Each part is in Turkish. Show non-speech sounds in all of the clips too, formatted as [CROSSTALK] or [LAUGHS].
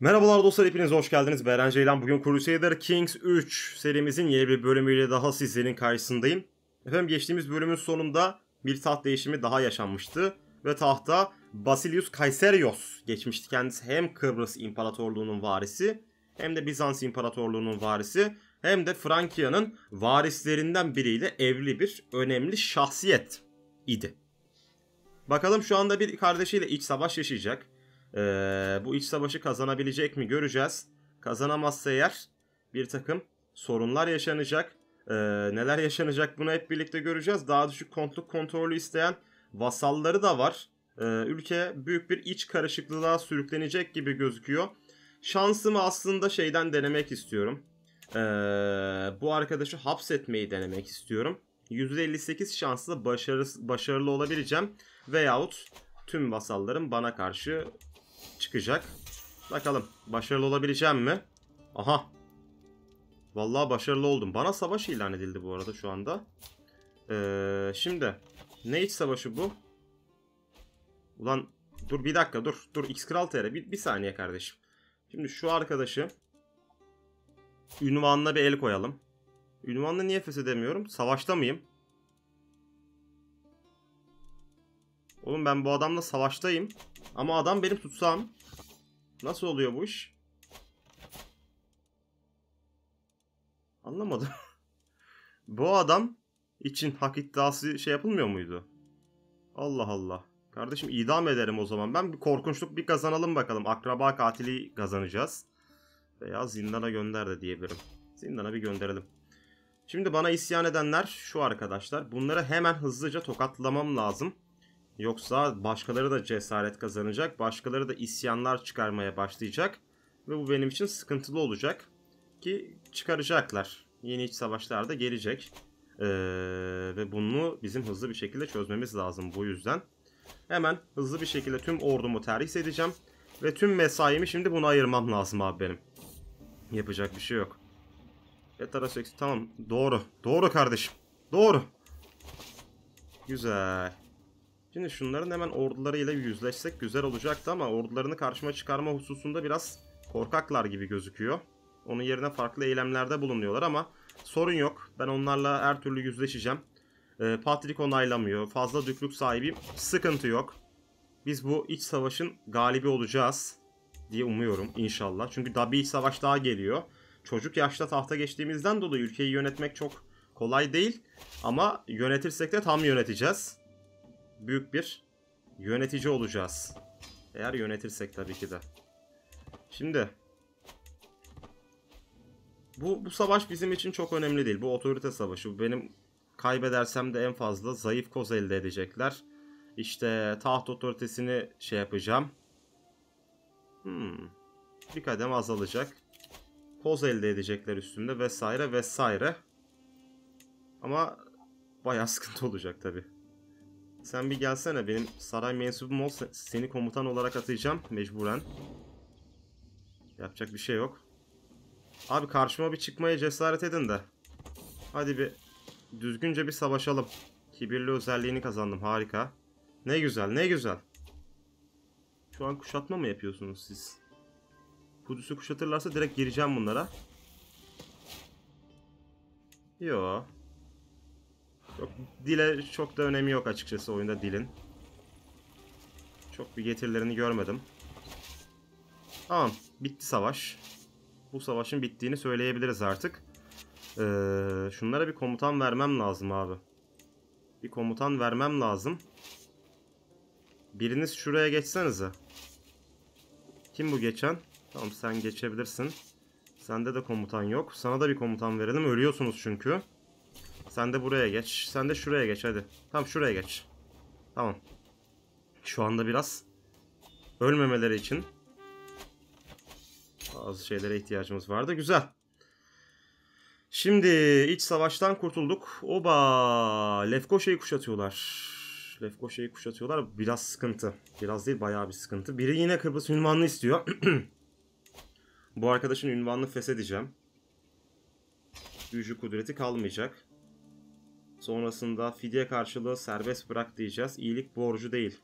Merhabalar dostlar hepiniz hoş geldiniz. Beren Ceylan bugün Crusader Kings 3 serimizin yeni bir bölümüyle daha sizlerin karşısındayım. Efendim geçtiğimiz bölümün sonunda bir taht değişimi daha yaşanmıştı ve tahta Basilius Kayserios geçmişti. Kendisi hem Kıbrıs İmparatorluğu'nun varisi hem de Bizans İmparatorluğu'nun varisi hem de Frankia'nın varislerinden biriyle evli bir önemli şahsiyet idi. Bakalım şu anda bir kardeşiyle iç savaş yaşayacak. Ee, bu iç savaşı kazanabilecek mi göreceğiz. Kazanamazsa eğer bir takım sorunlar yaşanacak. Ee, neler yaşanacak bunu hep birlikte göreceğiz. Daha düşük kontluk kontrolü isteyen vasalları da var. Ee, ülke büyük bir iç karışıklığa sürüklenecek gibi gözüküyor. Şansımı aslında şeyden denemek istiyorum. Ee, bu arkadaşı hapsetmeyi denemek istiyorum. %58 şansla başarı, başarılı olabileceğim. Veyahut tüm vasallarım bana karşı çıkacak. Bakalım başarılı olabileceğim mi? Aha. Vallahi başarılı oldum. Bana savaş ilan edildi bu arada şu anda. Ee, şimdi ne iç savaşı bu? Ulan dur bir dakika dur. Dur X Kral TR bir, bir saniye kardeşim. Şimdi şu arkadaşı ünvanına bir el koyalım. Ünvanla niye feshedemiyorum? Savaşta mıyım? Oğlum ben bu adamla savaştayım. Ama adam benim tutsam. Nasıl oluyor bu iş? Anlamadım. [LAUGHS] bu adam için hak iddiası şey yapılmıyor muydu? Allah Allah. Kardeşim idam ederim o zaman. Ben bir korkunçluk bir kazanalım bakalım. Akraba katili kazanacağız. Veya zindana gönder de diyebilirim. Zindana bir gönderelim. Şimdi bana isyan edenler şu arkadaşlar. Bunları hemen hızlıca tokatlamam lazım. Yoksa başkaları da cesaret kazanacak, başkaları da isyanlar çıkarmaya başlayacak ve bu benim için sıkıntılı olacak ki çıkaracaklar. Yeni iç savaşlar da gelecek ee, ve bunu bizim hızlı bir şekilde çözmemiz lazım bu yüzden. Hemen hızlı bir şekilde tüm ordumu terhis edeceğim ve tüm mesaimi şimdi buna ayırmam lazım abi benim. Yapacak bir şey yok. Etaras eksik tamam doğru doğru kardeşim doğru. Güzel. Şimdi şunların hemen ordularıyla yüzleşsek güzel olacaktı ama ordularını karşıma çıkarma hususunda biraz korkaklar gibi gözüküyor. Onun yerine farklı eylemlerde bulunuyorlar ama sorun yok. Ben onlarla her türlü yüzleşeceğim. E, Patrick onaylamıyor. Fazla düklük sahibi, Sıkıntı yok. Biz bu iç savaşın galibi olacağız diye umuyorum inşallah. Çünkü daha bir iç savaş daha geliyor. Çocuk yaşta tahta geçtiğimizden dolayı ülkeyi yönetmek çok kolay değil. Ama yönetirsek de tam yöneteceğiz büyük bir yönetici olacağız. Eğer yönetirsek tabii ki de. Şimdi bu, bu savaş bizim için çok önemli değil. Bu otorite savaşı. Bu benim kaybedersem de en fazla zayıf koz elde edecekler. İşte taht otoritesini şey yapacağım. Hmm. Bir kadem azalacak. Koz elde edecekler üstümde vesaire vesaire. Ama bayağı [LAUGHS] sıkıntı olacak tabii. Sen bir gelsene benim saray mensubum ol seni komutan olarak atayacağım mecburen. Yapacak bir şey yok. Abi karşıma bir çıkmaya cesaret edin de. Hadi bir düzgünce bir savaşalım. Kibirli özelliğini kazandım harika. Ne güzel ne güzel. Şu an kuşatma mı yapıyorsunuz siz? Kudüs'ü kuşatırlarsa direkt gireceğim bunlara. Yo. Çok, dile çok da önemi yok açıkçası oyunda dilin. Çok bir getirilerini görmedim. Tamam. Bitti savaş. Bu savaşın bittiğini söyleyebiliriz artık. Ee, şunlara bir komutan vermem lazım abi. Bir komutan vermem lazım. Biriniz şuraya geçsenize. Kim bu geçen? Tamam sen geçebilirsin. Sende de komutan yok. Sana da bir komutan verelim. Ölüyorsunuz çünkü. Sen de buraya geç. Sen de şuraya geç hadi. Tam şuraya geç. Tamam. Şu anda biraz ölmemeleri için bazı şeylere ihtiyacımız vardı. Güzel. Şimdi iç savaştan kurtulduk. Oba! Lefkoşa'yı kuşatıyorlar. Lefkoşa'yı kuşatıyorlar. Biraz sıkıntı. Biraz değil bayağı bir sıkıntı. Biri yine Kıbrıs ünvanını istiyor. [CLEARS THROAT] Bu arkadaşın ünvanını fesedeceğim. Gücü kudreti kalmayacak. Sonrasında fidye karşılığı serbest bırak diyeceğiz. İyilik borcu değil.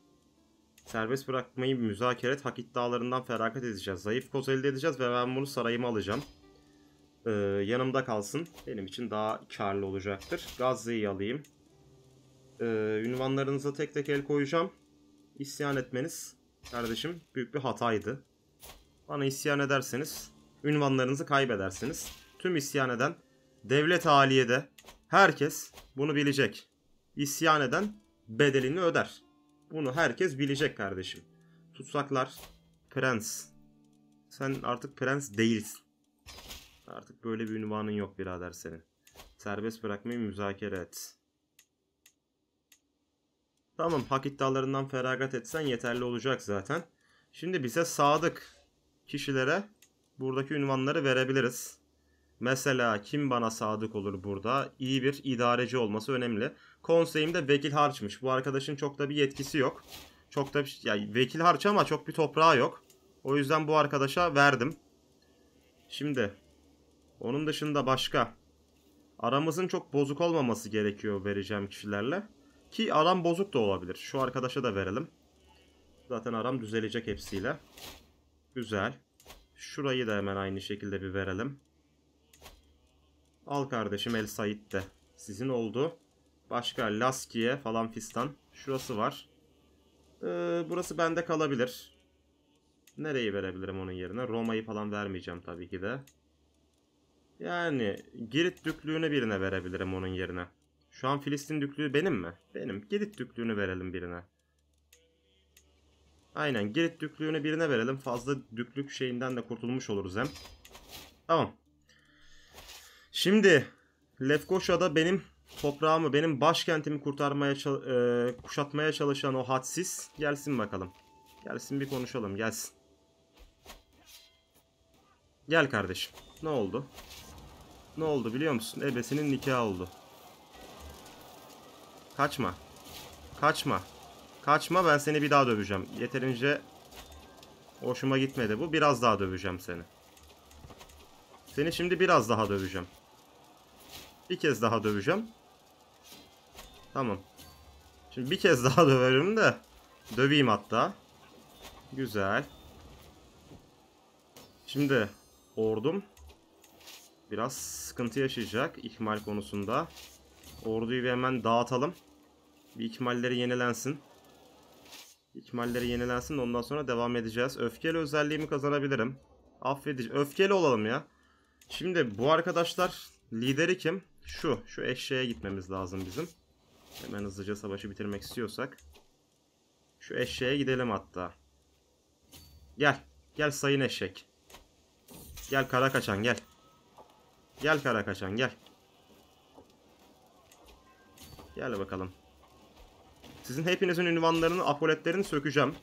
Serbest bırakmayı müzakere et. Hak iddialarından feragat edeceğiz. Zayıf koz elde edeceğiz ve ben bunu sarayıma alacağım. Ee, yanımda kalsın. Benim için daha karlı olacaktır. Gazze'yi alayım. Ee, ünvanlarınıza tek tek el koyacağım. İsyan etmeniz kardeşim büyük bir hataydı. Bana isyan ederseniz ünvanlarınızı kaybedersiniz. Tüm isyan eden devlet haliyede Herkes bunu bilecek. İsyan eden bedelini öder. Bunu herkes bilecek kardeşim. Tutsaklar, prens. Sen artık prens değilsin. Artık böyle bir ünvanın yok birader senin. Serbest bırakmayı müzakere et. Tamam hak iddialarından feragat etsen yeterli olacak zaten. Şimdi bize sadık kişilere buradaki ünvanları verebiliriz. Mesela kim bana sadık olur burada? İyi bir idareci olması önemli. Konseyimde vekil harçmış. Bu arkadaşın çok da bir yetkisi yok. Çok da bir, yani vekil harç ama çok bir toprağı yok. O yüzden bu arkadaşa verdim. Şimdi onun dışında başka aramızın çok bozuk olmaması gerekiyor vereceğim kişilerle. Ki aram bozuk da olabilir. Şu arkadaşa da verelim. Zaten aram düzelecek hepsiyle. Güzel. Şurayı da hemen aynı şekilde bir verelim. Al kardeşim El Said de. Sizin oldu. Başka Laskiye falan fistan. Şurası var. Ee, burası bende kalabilir. Nereyi verebilirim onun yerine? Roma'yı falan vermeyeceğim tabii ki de. Yani Girit düklüğünü birine verebilirim onun yerine. Şu an Filistin düklüğü benim mi? Benim. Girit düklüğünü verelim birine. Aynen Girit düklüğünü birine verelim. Fazla düklük şeyinden de kurtulmuş oluruz hem. Tamam. Şimdi Lefkoşa'da benim toprağımı, benim başkentimi kurtarmaya, e, kuşatmaya çalışan o hadsiz gelsin bakalım. Gelsin bir konuşalım, gelsin. Gel kardeşim. Ne oldu? Ne oldu biliyor musun? Ebesinin nikahı oldu. Kaçma. Kaçma. Kaçma ben seni bir daha döveceğim. Yeterince hoşuma gitmedi bu. Biraz daha döveceğim seni. Seni şimdi biraz daha döveceğim. Bir kez daha döveceğim. Tamam. Şimdi bir kez daha [LAUGHS] döverim de. Döveyim hatta. Güzel. Şimdi ordum biraz sıkıntı yaşayacak ihmal konusunda. Orduyu bir hemen dağıtalım. Bir ihmalleri yenilensin. İhmalleri yenilensin ondan sonra devam edeceğiz. Öfkeli özelliğimi kazanabilirim. Affedici. Öfkeli olalım ya. Şimdi bu arkadaşlar lideri kim? şu. Şu eşeğe gitmemiz lazım bizim. Hemen hızlıca savaşı bitirmek istiyorsak. Şu eşeğe gidelim hatta. Gel. Gel sayın eşek. Gel kara kaçan gel. Gel kara kaçan gel. Gel bakalım. Sizin hepinizin ünvanlarını, apoletlerini sökeceğim.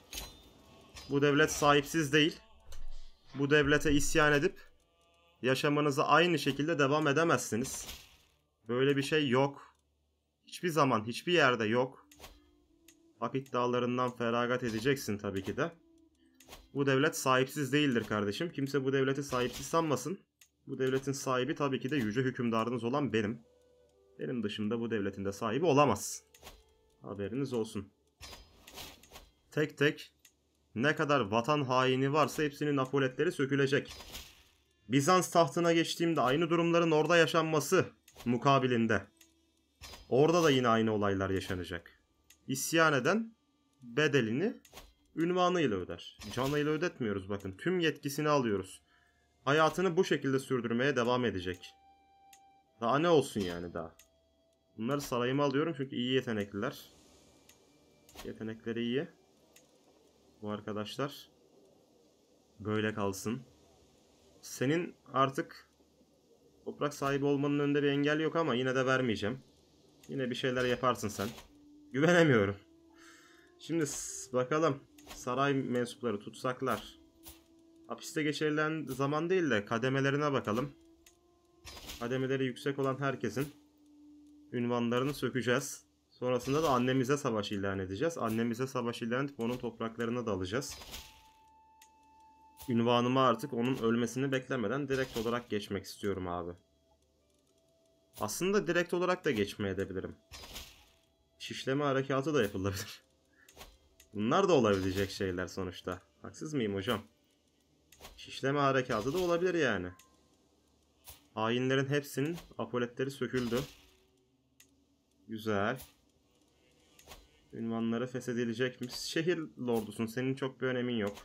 Bu devlet sahipsiz değil. Bu devlete isyan edip yaşamanızı aynı şekilde devam edemezsiniz. Böyle bir şey yok. Hiçbir zaman, hiçbir yerde yok. Hak iddialarından feragat edeceksin tabii ki de. Bu devlet sahipsiz değildir kardeşim. Kimse bu devleti sahipsiz sanmasın. Bu devletin sahibi tabii ki de yüce hükümdarınız olan benim. Benim dışında bu devletin de sahibi olamaz. Haberiniz olsun. Tek tek ne kadar vatan haini varsa hepsinin apoletleri sökülecek. Bizans tahtına geçtiğimde aynı durumların orada yaşanması mukabilinde. Orada da yine aynı olaylar yaşanacak. İsyan eden bedelini ünvanıyla öder. Canıyla ödetmiyoruz bakın. Tüm yetkisini alıyoruz. Hayatını bu şekilde sürdürmeye devam edecek. Daha ne olsun yani daha. Bunları sarayıma alıyorum çünkü iyi yetenekliler. Yetenekleri iyi. Bu arkadaşlar böyle kalsın. Senin artık Toprak sahibi olmanın önünde bir engel yok ama yine de vermeyeceğim. Yine bir şeyler yaparsın sen. Güvenemiyorum. Şimdi bakalım. Saray mensupları tutsaklar. Hapiste geçirilen zaman değil de kademelerine bakalım. Kademeleri yüksek olan herkesin ünvanlarını sökeceğiz. Sonrasında da annemize savaş ilan edeceğiz. Annemize savaş ilan edip onun topraklarına da alacağız. Ünvanımı artık onun ölmesini beklemeden direkt olarak geçmek istiyorum abi. Aslında direkt olarak da geçmeye edebilirim. Şişleme harekatı da yapılabilir. [LAUGHS] Bunlar da olabilecek şeyler sonuçta. Haksız mıyım hocam? Şişleme harekatı da olabilir yani. Hainlerin hepsinin apoletleri söküldü. Güzel. Ünvanları feshedilecekmiş. Şehir lordusun. Senin çok bir önemin yok.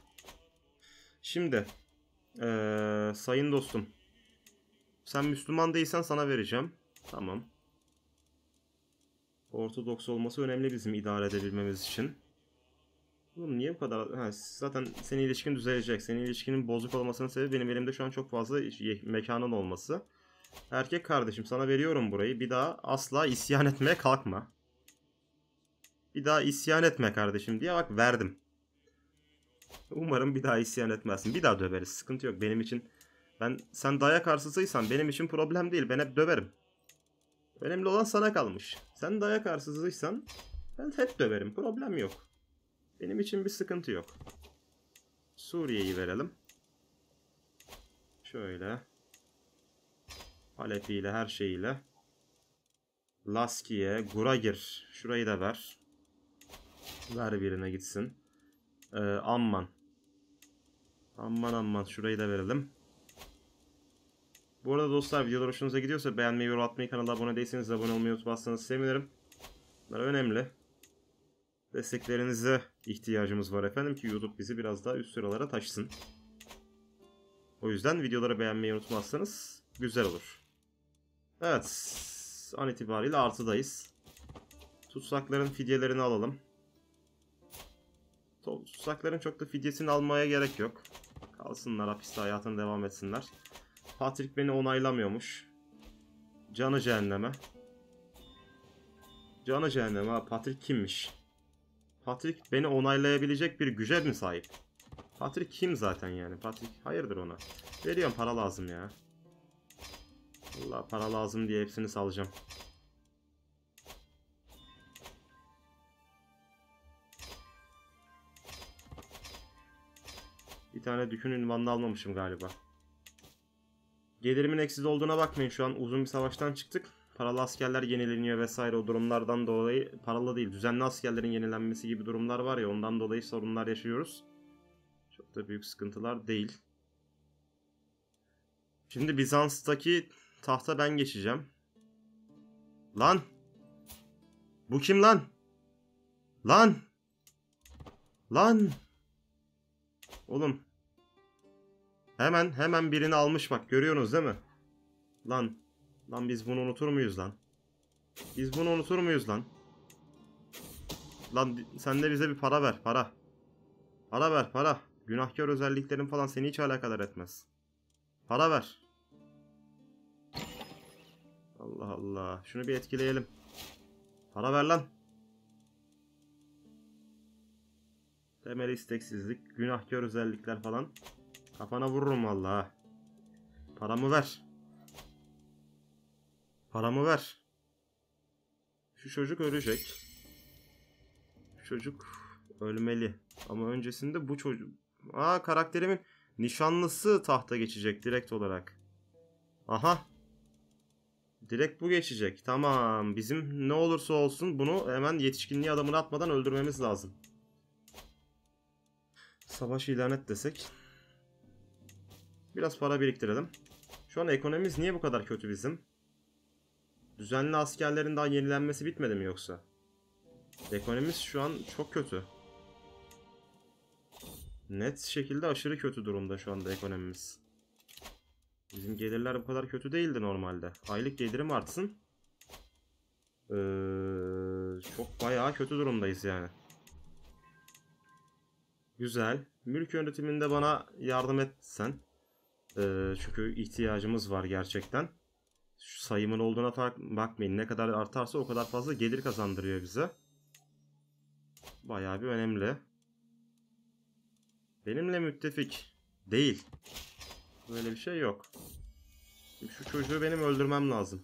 Şimdi ee, sayın dostum sen Müslüman değilsen sana vereceğim. Tamam. Ortodoks olması önemli bizim idare edebilmemiz için. Oğlum niye bu kadar? Ha, zaten senin ilişkin düzelecek. Senin ilişkinin bozuk olmasının sebebi benim elimde şu an çok fazla mekanın olması. Erkek kardeşim sana veriyorum burayı. Bir daha asla isyan etmeye kalkma. Bir daha isyan etme kardeşim diye bak verdim. Umarım bir daha isyan etmezsin. Bir daha döveriz. Sıkıntı yok. Benim için ben sen dayak arsızıysan benim için problem değil. Ben hep döverim. Önemli olan sana kalmış. Sen dayak arsızıysan ben hep döverim. Problem yok. Benim için bir sıkıntı yok. Suriye'yi verelim. Şöyle. Halep'i ile her şeyiyle. Laski'ye, Guragir. Şurayı da ver. Ver birine gitsin. Ee, amman. Amman amman şurayı da verelim. Bu arada dostlar videolar hoşunuza gidiyorsa beğenmeyi, yorum atmayı, kanala abone değilseniz abone olmayı unutmazsanız sevinirim. Bunlar önemli. Desteklerinize ihtiyacımız var efendim ki YouTube bizi biraz daha üst sıralara taşısın. O yüzden videoları beğenmeyi unutmazsanız güzel olur. Evet. An itibariyle artıdayız. Tutsakların fidyelerini alalım. Susakların çok da fidyesini almaya gerek yok. Kalsınlar hapiste hayatını devam etsinler. Patrick beni onaylamıyormuş. Canı cehenneme. Canı cehenneme Patrick kimmiş? Patrick beni onaylayabilecek bir güce mi sahip? Patrick kim zaten yani? Patrick hayırdır ona? Veriyorum para lazım ya. Allah para lazım diye hepsini salacağım. Bir tane dükün ünvanını almamışım galiba. Gelirimin eksiz olduğuna bakmayın şu an uzun bir savaştan çıktık. Paralı askerler yenileniyor vesaire o durumlardan dolayı paralı değil düzenli askerlerin yenilenmesi gibi durumlar var ya ondan dolayı sorunlar yaşıyoruz. Çok da büyük sıkıntılar değil. Şimdi Bizans'taki tahta ben geçeceğim. Lan! Bu kim lan? Lan! Lan! Oğlum Hemen hemen birini almış bak görüyorsunuz değil mi? Lan. Lan biz bunu unutur muyuz lan? Biz bunu unutur muyuz lan? Lan sen de bize bir para ver para. Para ver para. Günahkar özelliklerin falan seni hiç alakadar etmez. Para ver. Allah Allah. Şunu bir etkileyelim. Para ver lan. Temel isteksizlik, günahkar özellikler falan. Kafana vururum valla. Paramı ver. Paramı ver. Şu çocuk ölecek. Şu çocuk ölmeli. Ama öncesinde bu çocuk... Aa karakterimin nişanlısı tahta geçecek direkt olarak. Aha. Direkt bu geçecek. Tamam. Bizim ne olursa olsun bunu hemen yetişkinliği adamını atmadan öldürmemiz lazım. Savaş ilan et desek. Biraz para biriktirelim. Şu an ekonomimiz niye bu kadar kötü bizim? Düzenli askerlerin daha yenilenmesi bitmedi mi yoksa? Ekonomimiz şu an çok kötü. Net şekilde aşırı kötü durumda şu anda ekonomimiz. Bizim gelirler bu kadar kötü değildi normalde. Aylık gelirim artsın. Ee, çok bayağı kötü durumdayız yani. Güzel. Mülk yönetiminde bana yardım etsen. Ee, çünkü ihtiyacımız var gerçekten. Şu sayımın olduğuna bakmayın. Ne kadar artarsa o kadar fazla gelir kazandırıyor bize. Bayağı bir önemli. Benimle müttefik değil. Böyle bir şey yok. şu çocuğu benim öldürmem lazım.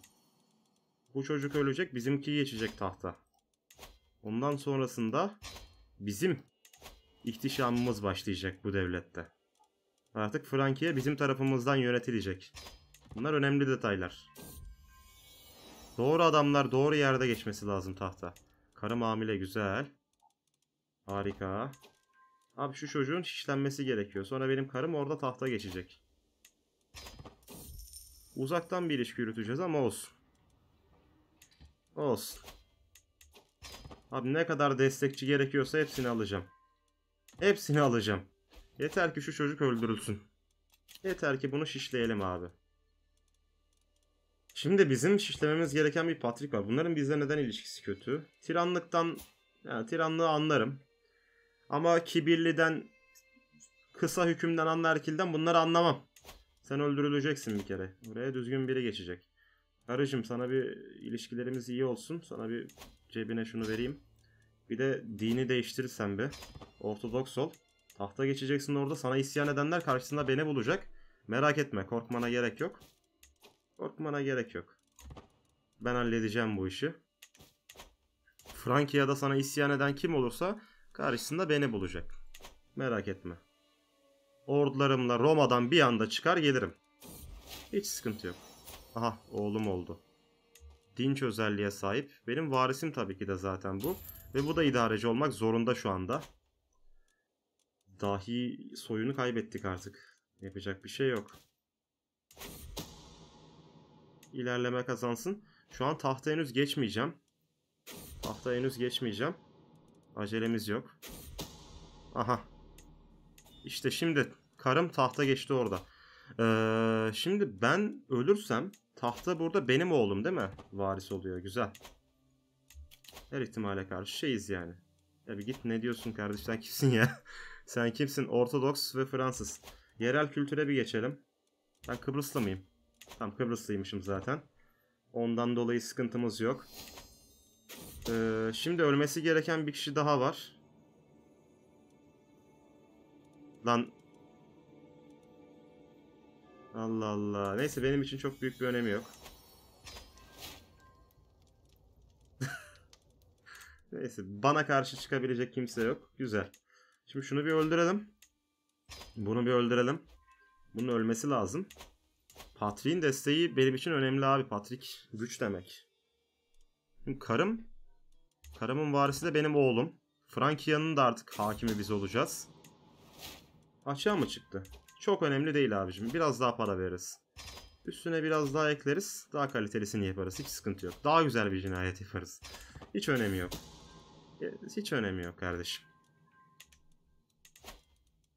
Bu çocuk ölecek, bizimki geçecek tahta. Ondan sonrasında bizim ihtişamımız başlayacak bu devlette. Artık Frankiye bizim tarafımızdan yönetilecek. Bunlar önemli detaylar. Doğru adamlar doğru yerde geçmesi lazım tahta. Karım hamile güzel. Harika. Abi şu çocuğun şişlenmesi gerekiyor. Sonra benim karım orada tahta geçecek. Uzaktan bir ilişki yürüteceğiz ama olsun. Olsun. Abi ne kadar destekçi gerekiyorsa hepsini alacağım. Hepsini alacağım. Yeter ki şu çocuk öldürülsün. Yeter ki bunu şişleyelim abi. Şimdi bizim şişlememiz gereken bir Patrick var. Bunların bizle neden ilişkisi kötü? Tiranlıktan, yani tiranlığı anlarım. Ama kibirliden, kısa hükümden, anlarkilden bunları anlamam. Sen öldürüleceksin bir kere. Buraya düzgün biri geçecek. Karıcığım sana bir ilişkilerimiz iyi olsun. Sana bir cebine şunu vereyim. Bir de dini değiştirirsen be. Ortodoks ol. Tahta geçeceksin orada. Sana isyan edenler karşısında beni bulacak. Merak etme. Korkmana gerek yok. Korkmana gerek yok. Ben halledeceğim bu işi. Frankiya'da sana isyan eden kim olursa karşısında beni bulacak. Merak etme. Ordularımla Roma'dan bir anda çıkar gelirim. Hiç sıkıntı yok. Aha oğlum oldu. Dinç özelliğe sahip. Benim varisim tabii ki de zaten bu. Ve bu da idareci olmak zorunda şu anda dahi soyunu kaybettik artık. Yapacak bir şey yok. İlerleme kazansın. Şu an tahta henüz geçmeyeceğim. Tahta henüz geçmeyeceğim. Acelemiz yok. Aha. İşte şimdi karım tahta geçti orada. Ee, şimdi ben ölürsem tahta burada benim oğlum değil mi? Varis oluyor. Güzel. Her ihtimale karşı şeyiz yani. Tabi git ne diyorsun kardeş sen kimsin ya? Sen kimsin? Ortodoks ve Fransız. Yerel kültüre bir geçelim. Ben Kıbrıslı mıyım? Tam Kıbrıslıymışım zaten. Ondan dolayı sıkıntımız yok. Ee, şimdi ölmesi gereken bir kişi daha var. Lan. Allah Allah. Neyse benim için çok büyük bir önemi yok. [LAUGHS] Neyse bana karşı çıkabilecek kimse yok. Güzel. Şimdi şunu bir öldürelim. Bunu bir öldürelim. Bunun ölmesi lazım. Patrick'in desteği benim için önemli abi. Patrick güç demek. Şimdi karım. Karımın varisi de benim oğlum. Frankia'nın da artık hakimi biz olacağız. Açığa mı çıktı? Çok önemli değil abicim. Biraz daha para veririz. Üstüne biraz daha ekleriz. Daha kalitelisini yaparız. Hiç sıkıntı yok. Daha güzel bir cinayet yaparız. Hiç önemi yok. E, hiç önemi yok kardeşim.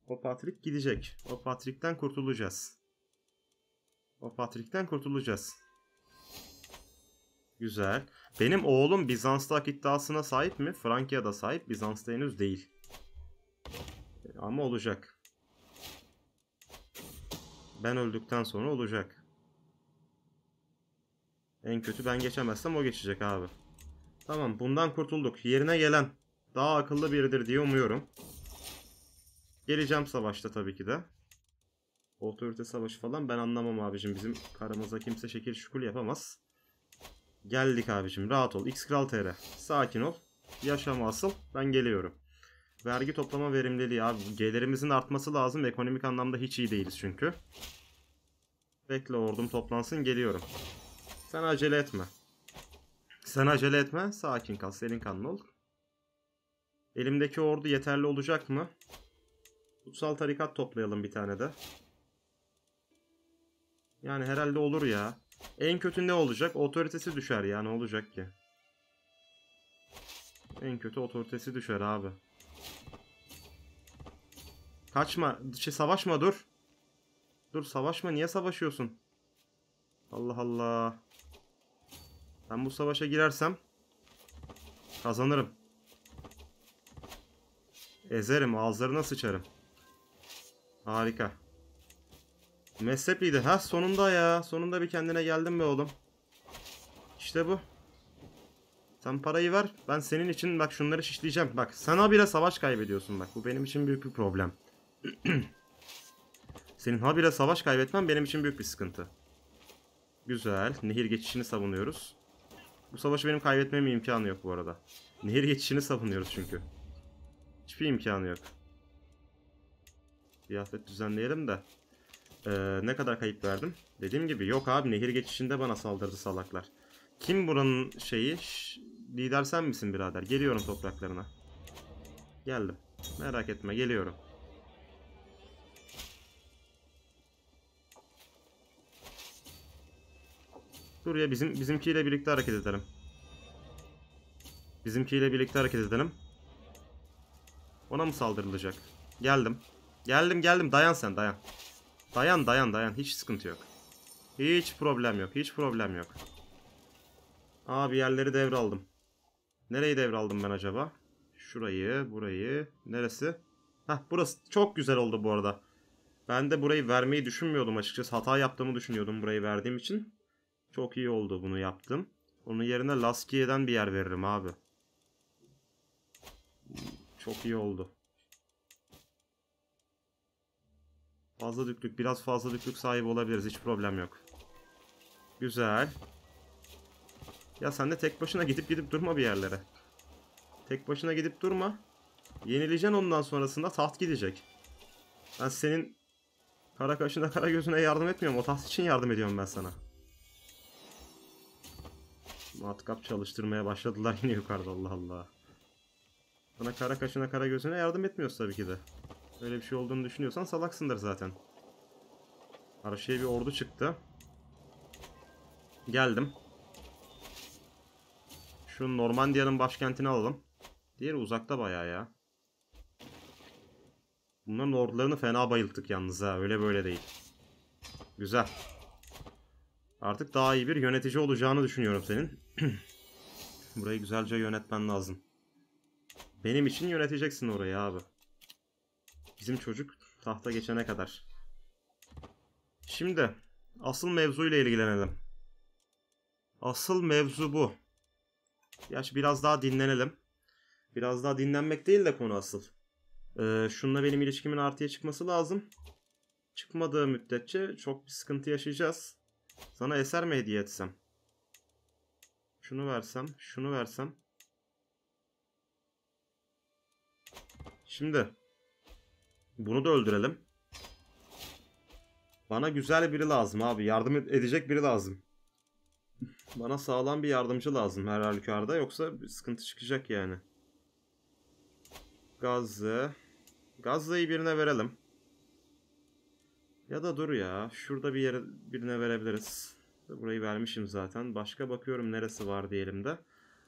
O Patrick gidecek. O Patrick'ten kurtulacağız. O Patrick'ten kurtulacağız. Güzel. Benim oğlum Bizans'ta hak iddiasına sahip mi? Frankiya'da sahip. Bizans'ta henüz değil. Ama olacak. Ben öldükten sonra olacak. En kötü ben geçemezsem o geçecek abi. Tamam bundan kurtulduk. Yerine gelen daha akıllı biridir diye umuyorum. Geleceğim savaşta tabii ki de. Otorite savaşı falan ben anlamam abicim. Bizim karımıza kimse şekil şukul yapamaz. Geldik abicim rahat ol. X Kral TR. Sakin ol. Yaşama asıl. Ben geliyorum. Vergi toplama verimliliği abi. Gelirimizin artması lazım. Ekonomik anlamda hiç iyi değiliz çünkü. Bekle ordum toplansın geliyorum. Sen acele etme. Sen acele etme. Sakin kal. senin kanlı ol. Elimdeki ordu yeterli olacak mı? Kutsal tarikat toplayalım bir tane de. Yani herhalde olur ya. En kötü ne olacak? Otoritesi düşer ya ne olacak ki? En kötü otoritesi düşer abi. Kaçma. Şey, savaşma dur. Dur savaşma. Niye savaşıyorsun? Allah Allah. Ben bu savaşa girersem kazanırım. Ezerim. ağzlarına sıçarım. Harika. Mezhep lideri. Ha sonunda ya. Sonunda bir kendine geldim be oğlum. İşte bu. Sen parayı ver. Ben senin için bak şunları şişleyeceğim. Bak sana bile savaş kaybediyorsun bak. Bu benim için büyük bir problem. [CLEARS THROAT] Senin habire savaş kaybetmen benim için büyük bir sıkıntı. Güzel. Nehir geçişini savunuyoruz. Bu savaşı benim kaybetmemin imkanı yok bu arada. Nehir geçişini savunuyoruz çünkü. Hiçbir imkanı yok. Kıyafet düzenleyelim de. Ee, ne kadar kayıp verdim? Dediğim gibi yok abi nehir geçişinde bana saldırdı salaklar. Kim buranın şeyi? Şş, lider sen misin birader? Geliyorum topraklarına. Geldim. Merak etme geliyorum. Dur ya bizim bizimkiyle birlikte hareket edelim. Bizimkiyle birlikte hareket edelim. Ona mı saldırılacak? Geldim. Geldim geldim dayan sen dayan. Dayan dayan dayan hiç sıkıntı yok. Hiç problem yok hiç problem yok. Abi yerleri devraldım. Nereyi devraldım ben acaba? Şurayı burayı neresi? Hah burası çok güzel oldu bu arada. Ben de burayı vermeyi düşünmüyordum açıkçası. Hata yaptığımı düşünüyordum burayı verdiğim için. Çok iyi oldu bunu yaptım. Onun yerine Laskiye'den bir yer veririm abi. Çok iyi oldu. Fazla düklük. Biraz fazla düklük sahibi olabiliriz. Hiç problem yok. Güzel. Ya sen de tek başına gidip gidip durma bir yerlere. Tek başına gidip durma. Yenileceksin ondan sonrasında taht gidecek. Ben senin kara kaşına kara gözüne yardım etmiyorum. O taht için yardım ediyorum ben sana. Matkap çalıştırmaya başladılar yine yukarıda Allah Allah. Sana kara kaşına kara gözüne yardım etmiyoruz tabii ki de. Öyle bir şey olduğunu düşünüyorsan salaksındır zaten. Arşiye bir ordu çıktı. Geldim. Şu Normandiya'nın başkentini alalım. Diğeri uzakta bayağı ya. Bunların ordularını fena bayılttık yalnız ha. Öyle böyle değil. Güzel. Artık daha iyi bir yönetici olacağını düşünüyorum senin. [CLEARS THROAT] Burayı güzelce yönetmen lazım. Benim için yöneteceksin orayı abi. Bizim çocuk tahta geçene kadar. Şimdi asıl mevzuyla ilgilenelim. Asıl mevzu bu. Gerçi biraz daha dinlenelim. Biraz daha dinlenmek değil de konu asıl. Ee, şununla benim ilişkimin artıya çıkması lazım. Çıkmadığı müddetçe çok bir sıkıntı yaşayacağız. Sana eser mi hediye etsem? Şunu versem, şunu versem. Şimdi bunu da öldürelim. Bana güzel biri lazım abi. Yardım edecek biri lazım. Bana sağlam bir yardımcı lazım her halükarda. Yoksa sıkıntı çıkacak yani. Gazze. Gazze'yi birine verelim. Ya da dur ya. Şurada bir yere birine verebiliriz. Burayı vermişim zaten. Başka bakıyorum neresi var diyelim de.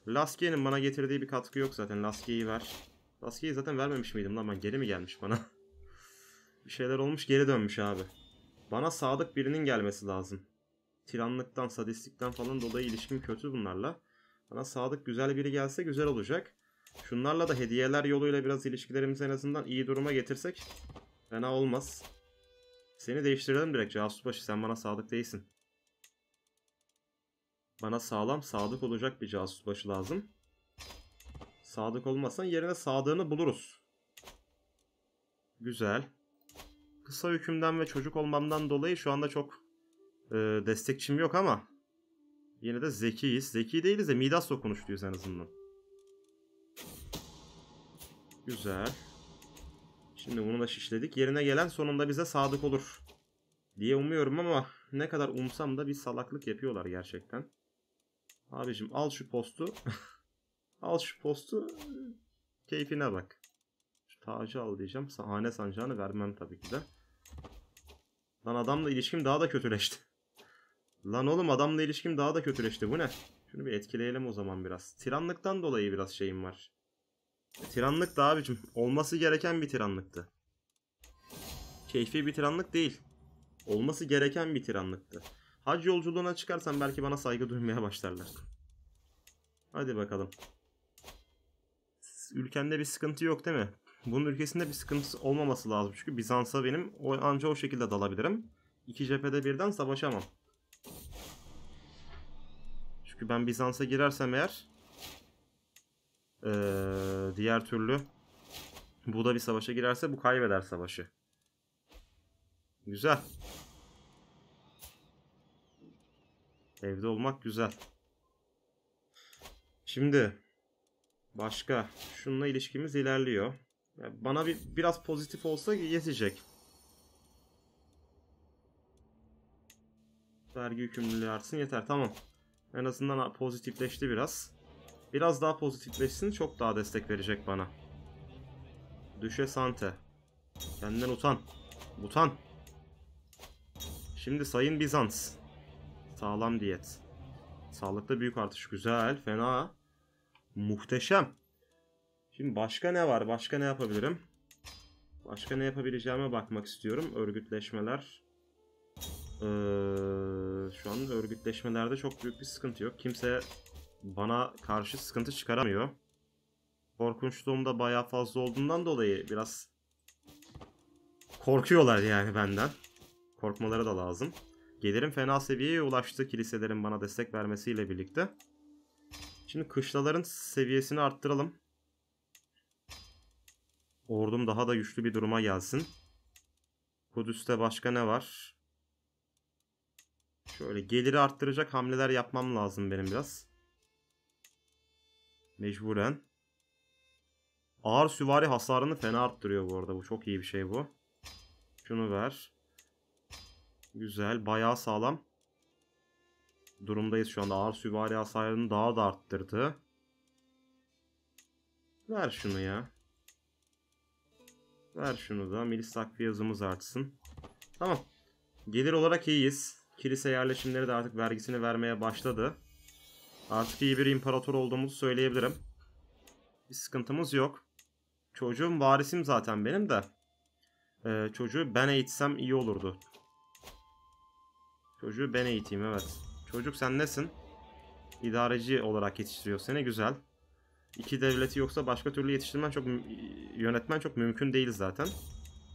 Laskiye'nin bana getirdiği bir katkı yok zaten. Laskiye'yi ver. Laskiye'yi zaten vermemiş miydim lan ben? Geri mi gelmiş bana? [LAUGHS] Bir şeyler olmuş geri dönmüş abi. Bana sadık birinin gelmesi lazım. Tiranlıktan, sadistlikten falan dolayı ilişkim kötü bunlarla. Bana sadık güzel biri gelse güzel olacak. Şunlarla da hediyeler yoluyla biraz ilişkilerimizi en azından iyi duruma getirsek fena olmaz. Seni değiştirelim direkt casusbaşı sen bana sadık değilsin. Bana sağlam sadık olacak bir casusbaşı lazım. Sadık olmasan yerine sadığını buluruz. Güzel kısa hükümden ve çocuk olmamdan dolayı şu anda çok e, destekçim yok ama yine de zekiyiz. Zeki değiliz de Midas dokunuşluyuz en azından. Güzel. Şimdi bunu da şişledik. Yerine gelen sonunda bize sadık olur diye umuyorum ama ne kadar umsam da bir salaklık yapıyorlar gerçekten. Abicim al şu postu. [LAUGHS] al şu postu. Keyfine bak. Şu tacı al diyeceğim. Sahane sancağını vermem tabii ki de. Lan adamla ilişkim daha da kötüleşti. Lan oğlum adamla ilişkim daha da kötüleşti. Bu ne? Şunu bir etkileyelim o zaman biraz. Tiranlıktan dolayı biraz şeyim var. Tiranlık da abicim. Olması gereken bir tiranlıktı. Keyfi bir tiranlık değil. Olması gereken bir tiranlıktı. Hac yolculuğuna çıkarsam belki bana saygı duymaya başlarlar. Hadi bakalım. Ülkende bir sıkıntı yok değil mi? Bunun ülkesinde bir sıkıntısı olmaması lazım. Çünkü Bizans'a benim o, anca o şekilde dalabilirim. İki cephede birden savaşamam. Çünkü ben Bizans'a girersem eğer ee, diğer türlü bu da bir savaşa girerse bu kaybeder savaşı. Güzel. Evde olmak güzel. Şimdi başka şununla ilişkimiz ilerliyor bana bir biraz pozitif olsa yetecek. Vergi yükümlülüğü artsın yeter tamam. En azından pozitifleşti biraz. Biraz daha pozitifleşsin çok daha destek verecek bana. Düşe sante. Kendinden utan. Utan. Şimdi Sayın Bizans. Sağlam diyet. Sağlıkta büyük artış. Güzel. Fena. Muhteşem. Şimdi başka ne var? Başka ne yapabilirim? Başka ne yapabileceğime bakmak istiyorum. Örgütleşmeler. Ee, şu an örgütleşmelerde çok büyük bir sıkıntı yok. Kimse bana karşı sıkıntı çıkaramıyor. Korkunçluğum da bayağı fazla olduğundan dolayı biraz korkuyorlar yani benden. Korkmaları da lazım. Gelirim fena seviyeye ulaştı kiliselerin bana destek vermesiyle birlikte. Şimdi kışlaların seviyesini arttıralım. Ordum daha da güçlü bir duruma gelsin. Kudüs'te başka ne var? Şöyle geliri arttıracak hamleler yapmam lazım benim biraz. Mecburen. Ağır süvari hasarını fena arttırıyor bu arada. Bu çok iyi bir şey bu. Şunu ver. Güzel. Bayağı sağlam. Durumdayız şu anda. Ağır süvari hasarını daha da arttırdı. Ver şunu ya. Ver şunu da. Milis takviyazımız artsın. Tamam. Gelir olarak iyiyiz. Kilise yerleşimleri de artık vergisini vermeye başladı. Artık iyi bir imparator olduğumuzu söyleyebilirim. Bir sıkıntımız yok. Çocuğum varisim zaten benim de. Ee, çocuğu ben eğitsem iyi olurdu. Çocuğu ben eğiteyim evet. Çocuk sen nesin? İdareci olarak yetiştiriyor seni güzel iki devleti yoksa başka türlü yetiştirmen çok yönetmen çok mümkün değil zaten.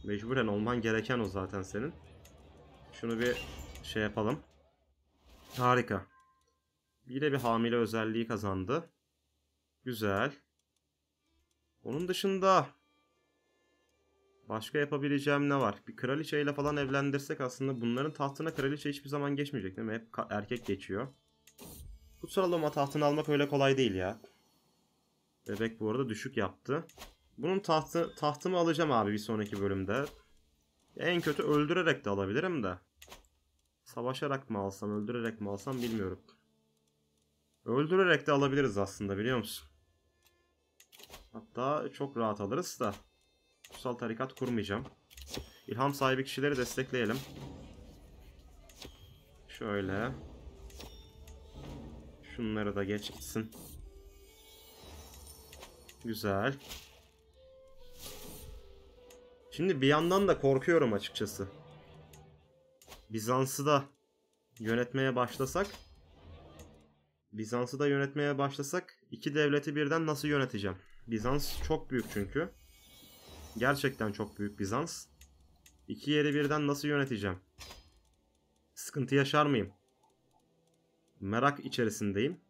Mecburen olman gereken o zaten senin. Şunu bir şey yapalım. Harika. Yine bir hamile özelliği kazandı. Güzel. Onun dışında başka yapabileceğim ne var? Bir kraliçeyle falan evlendirsek aslında bunların tahtına kraliçe hiçbir zaman geçmeyecek değil mi? Hep erkek geçiyor. Kutsal Roma tahtını almak öyle kolay değil ya. Bebek bu arada düşük yaptı. Bunun tahtı, tahtımı alacağım abi bir sonraki bölümde. En kötü öldürerek de alabilirim de. Savaşarak mı alsam, öldürerek mi alsam bilmiyorum. Öldürerek de alabiliriz aslında biliyor musun? Hatta çok rahat alırız da. Kutsal tarikat kurmayacağım. İlham sahibi kişileri destekleyelim. Şöyle. Şunları da geç gitsin. Güzel. Şimdi bir yandan da korkuyorum açıkçası. Bizans'ı da yönetmeye başlasak Bizans'ı da yönetmeye başlasak iki devleti birden nasıl yöneteceğim? Bizans çok büyük çünkü. Gerçekten çok büyük Bizans. İki yeri birden nasıl yöneteceğim? Sıkıntı yaşar mıyım? Merak içerisindeyim.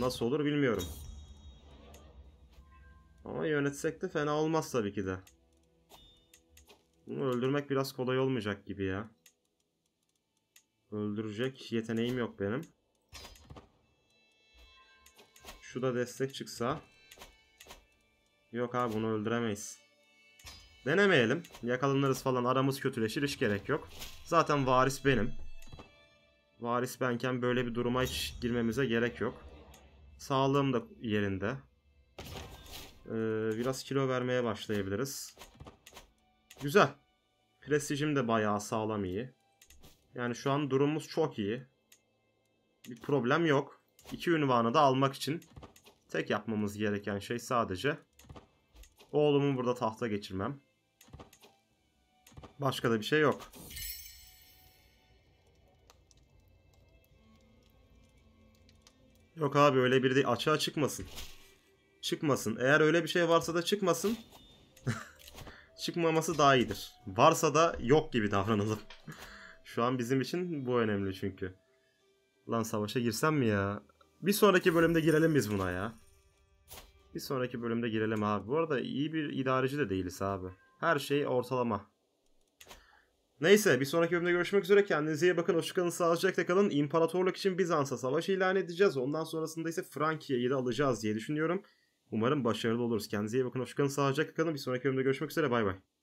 Nasıl olur bilmiyorum. Ama yönetsek de fena olmaz tabii ki de. Bunu öldürmek biraz kolay olmayacak gibi ya. Öldürecek yeteneğim yok benim. Şu da destek çıksa. Yok abi bunu öldüremeyiz. Denemeyelim. Yakalanırız falan aramız kötüleşir hiç gerek yok. Zaten varis benim. Varis benken böyle bir duruma hiç girmemize gerek yok. Sağlığım da yerinde. Ee, biraz kilo vermeye başlayabiliriz. Güzel. Prestijim de bayağı sağlam iyi. Yani şu an durumumuz çok iyi. Bir problem yok. İki ünvanı da almak için tek yapmamız gereken şey sadece oğlumu burada tahta geçirmem. Başka da bir şey yok. Yok abi öyle biri değil. Açığa çıkmasın. Çıkmasın. Eğer öyle bir şey varsa da çıkmasın. [LAUGHS] Çıkmaması daha iyidir. Varsa da yok gibi davranalım. [LAUGHS] Şu an bizim için bu önemli çünkü. Lan savaşa girsem mi ya? Bir sonraki bölümde girelim biz buna ya. Bir sonraki bölümde girelim abi. Bu arada iyi bir idareci de değiliz abi. Her şey ortalama. Neyse bir sonraki bölümde görüşmek üzere. Kendinize iyi bakın. Hoşçakalın. Sağlıcakla kalın. İmparatorluk için Bizans'a savaş ilan edeceğiz. Ondan sonrasında ise Frankiya'yı da alacağız diye düşünüyorum. Umarım başarılı oluruz. Kendinize iyi bakın. Hoşçakalın. Sağlıcakla kalın. Bir sonraki bölümde görüşmek üzere. Bay bay.